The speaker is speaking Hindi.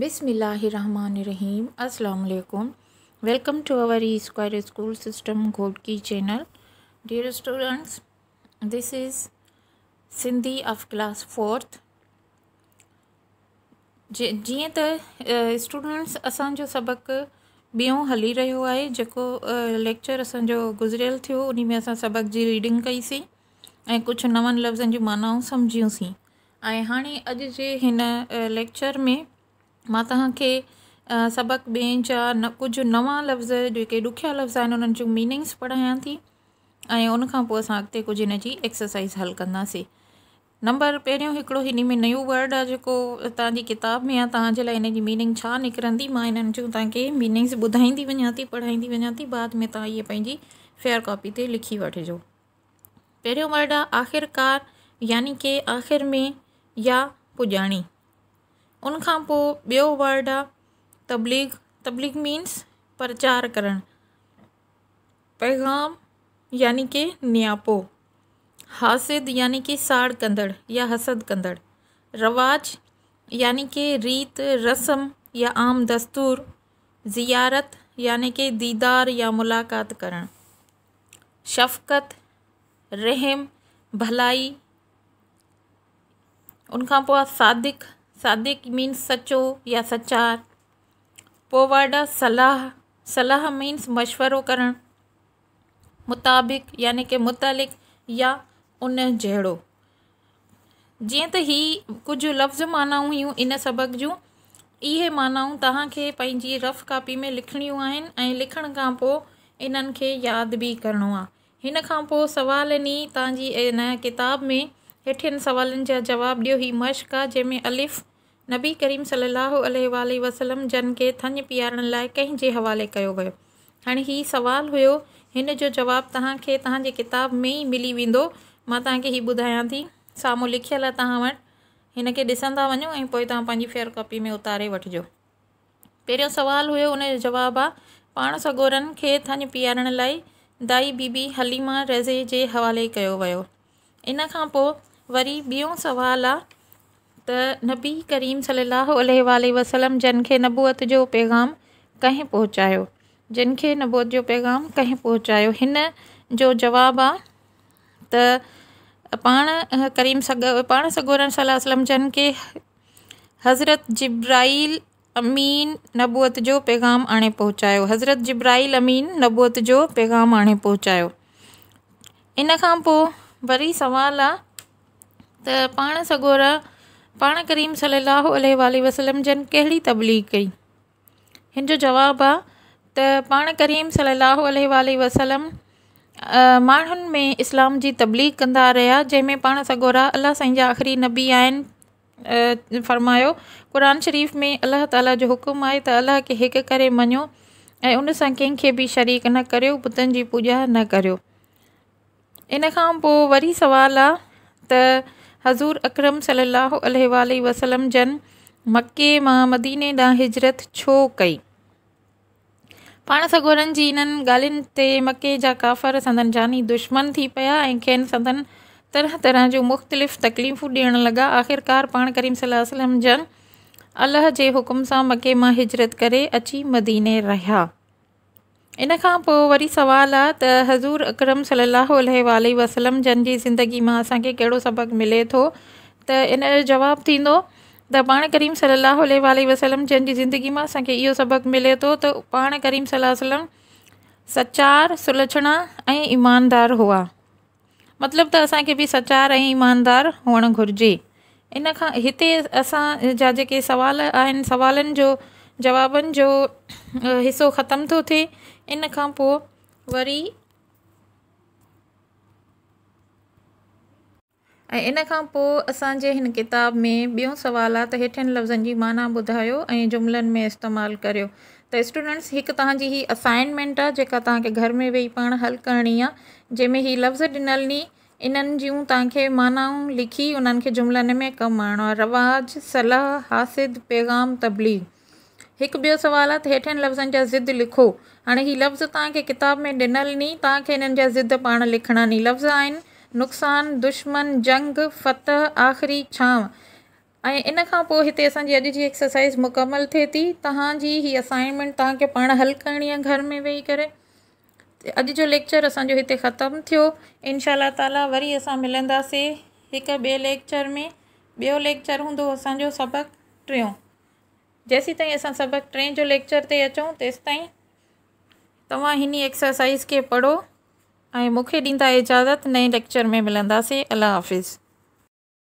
बिसमीम् अल्लाम welcome to our E square school system gold की channel dear students this is Sindhi of class fourth जी जीअं त स्टूडेंट्स असांजो सबक़ु ॿियों हली रो है जो लेक्चर असांजो गुजरियल थो उन में असां सबक़ जी रीडिंग कईसीं ऐं कुझु नवंनि लफ़्ज़नि जूं मानाऊं सम्झियूंसीं ऐं हाणे अॼु जे लेक्चर में मां तव्हांखे सबक़ ॿिएं जा न कुझु नवां लफ़्ज़ जेके ॾुखिया लफ़्ज़ आहिनि उन्हनि जूं मीनिंग्स पढ़ायां थी ऐं उनखां पोइ असां अॻिते कुझु हिन जी एक्सरसाइज़ हल कंदासीं नंबर पहिरियों हिकिड़ो हिन में नयो वर्ड आहे जेको तव्हांजी किताब में आहे तव्हांजे लाइ हिन जी मीनिंग छा निकिरंदी मां हिननि जूं तव्हांखे मीनिंग्स ॿुधाईंदी वञा थी पढ़ाईंदी वञा थी बाद में तव्हां इहे पंहिंजी फेयर कॉपी ते लिखी वठिजो पहिरियों वर्ड आहे आख़िरकार यानी कि आख़िर में या पुॼाणी उनखां पोइ ॿियो वर्ड आहे तबलीग तबलीग मीन्स प्रचार करणु पैगाम यानी कि नियापो हासिद यानी कि साड़ कंदड़ या हसद कंदड़ रवाज यानी कि रीत रस्म या आम दस्तूर ज़ियारत यानी कि दीदार या मुलाक़ात करणु शफ़क़त रहम भलाई उनखां पोइ सादिक़ सादिक मीन्स सचो या सचार पोवाडा सलाह सलाह मीन्स मशवरो करणु मुताबिक़ यानी कि मुतलिक़ या उन जहिड़ो जीअं त ही कुझु लफ़्ज़ मानाऊं हुयूं इन सबक़ जूं इहे मानाऊं तव्हांखे पंहिंजी रफ़ कापी में लिखणियूं आहिनि ऐं लिखण खां पोइ इन्हनि खे यादि बि करिणो आहे हिन खां पोइ सवालनी तव्हांजी इन किताब में हेठियुनि सवालनि जा जवाबु ॾियो ही मश्क आहे जंहिंमें अलिफ़ नबी करीम सलाहु अल वसलम जन खे थञ पीआरण लाइ कंहिंजे हवाले कयो वियो हाणे हीउ सुवालु हुयो हिन जो जवाबु तव्हांखे तव्हांजे किताब में ई मिली वेंदो मां तव्हांखे हीउ ॿुधायां थी साम्हूं लिखियल आहे तव्हां वटि हिन खे ॾिसंदा वञो ऐं पोइ तव्हां पंहिंजी फेयर कॉपी में उतारे वठिजो पहिरियों सुवालु हुयो हुन जो जवाबु आहे पाण सगोरनि खे थञ पीआरण लाइ दाई बीबी हलीमा रज़े जे हवाले कयो वियो इन खां पोइ वरी ॿियो सुवालु आहे त नबी करीम सलाहु वसलम जिन खे नबूअत जो पैगाम कंहिं पहुचायो जिन खे नबूत जो पैगाम कंहिं पहुचायो हिन जो जवाब आहे त पाण करीम सग पाण सगोरमसल वसलम जन खे हज़रत जिब्राहिल अमीन नबूअत जो पैगाम आणे पहुचायो हज़रत जिब्राहिल अमीन नबूअत जो पैगाम आणे पहुचायो इन खां पोइ वरी सुवालु आहे त पाण सगोरा पाण करीम सलाहु उल वसलम जन कहिड़ी तबलीग कई हिन जो जवाबु आहे त पाण करीम सलाहु उल वसलम माण्हुनि में इस्लाम जी तबलीग कंदा रहिया जंहिंमें पाण सगोरा अलाह साईं जा आख़िरी नबी आहिनि फ़रमायो क़ुर शरीफ़ में अलाह ताला जो हुकुम आहे त अलाह खे हिकु करे मञो ऐं उन सां कंहिंखे बि शरीक न करियो बुतनि जी पूॼा न करियो इन खां पोइ वरी सुवालु आहे त हजूर अक्रम सल्लल्लाहु वसलम जन मके मां मदीने ॾांहुं हिजरत छो कई पाण सगोरनि जी इन्हनि ॻाल्हियुनि ते मके जा काफ़र संदन जानी दुश्मन थी पिया ऐं खेनि संदन तरह तरह जूं मुख़्तलिफ़ तकलीफ़ूं ॾियणु लॻा आख़िरकार पाण करीम सलम जन अलाह जे हुकुम सां मके मां हिजरत करे अची मदीने रहिया इन खां पोइ वरी सुवालु आहे त हज़ूर अकरम सलाहु सलाह वसलम जन जी ज़िंदगी मां असांखे कहिड़ो सबक़ु मिले थो त इन जो जवाबु थींदो त पाण करीम सलाहु उल वसलम जन जी ज़िंदगी मां असांखे इहो सबक़ु मिले थो त पाण करीम सलाहु वसलम सचार सुलछणा ऐं ईमानदार हुआ मतिलबु त असांखे बि सचार ऐं ईमानदार हुअणु घुरिजे इन खां हिते असांजा जेके सुवाल आहिनि सुवालनि जो जवाबनि जो हिसो ख़तम थो थिए इन खां पोइ वरी ऐं इन खां पोइ असांजे हिन किताब में ॿियो सुवालु आहे त हेठनि लफ़्ज़नि जी माना ॿुधायो ऐं जुमिलनि में इस्तेमालु करियो त स्टूडेंट्स हिकु तव्हांजी हीअ असाइनमेंट आहे जेका तव्हांखे घर में वेही पाण हल करिणी आहे जंहिंमें हीअ लफ़्ज़ ॾिनल नी इन्हनि जूं तव्हांखे मानाऊं लिखी उन्हनि खे जुमिलनि में कमु आणिणो आहे सलाह हासिद पैगाम तबलीग हिकु ॿियो सुवालु आहे त हेठियुनि लफ़्ज़नि जा ज़िद लिखो हाणे हीउ लफ़्ज़ तव्हांखे किताब में ॾिनल नी तव्हांखे हिननि जा ज़िद पाण लिखणा नी लफ़्ज़ आहिनि नुक़सान दुश्मन जंग फ़त आख़िरी छांव ऐं इन खां पोइ हिते असांजी अॼु जी एक्सरसाइज़ मुकमल थिए थी तव्हांजी हीअ असाइनमेंट तव्हांखे पाण हल करणी आहे घर में वेही करे अॼु जो लेक्चर असांजो हिते ख़तमु थियो इनशा ताला वरी असां मिलंदासीं हिकु ॿिए लेक्चर में ॿियो लेक्चर हूंदो असांजो सबक़ु टियों जेसी ताईं असां सबक़ु टे जो लेक्चर से अचों तेस ताईं ती एक्सरसाइज़ के पढ़ो ऐं मुख्य ॾींदा इजाज़त नए लेक्चर में मिलंदासीं अल्लाह हाफ़िज़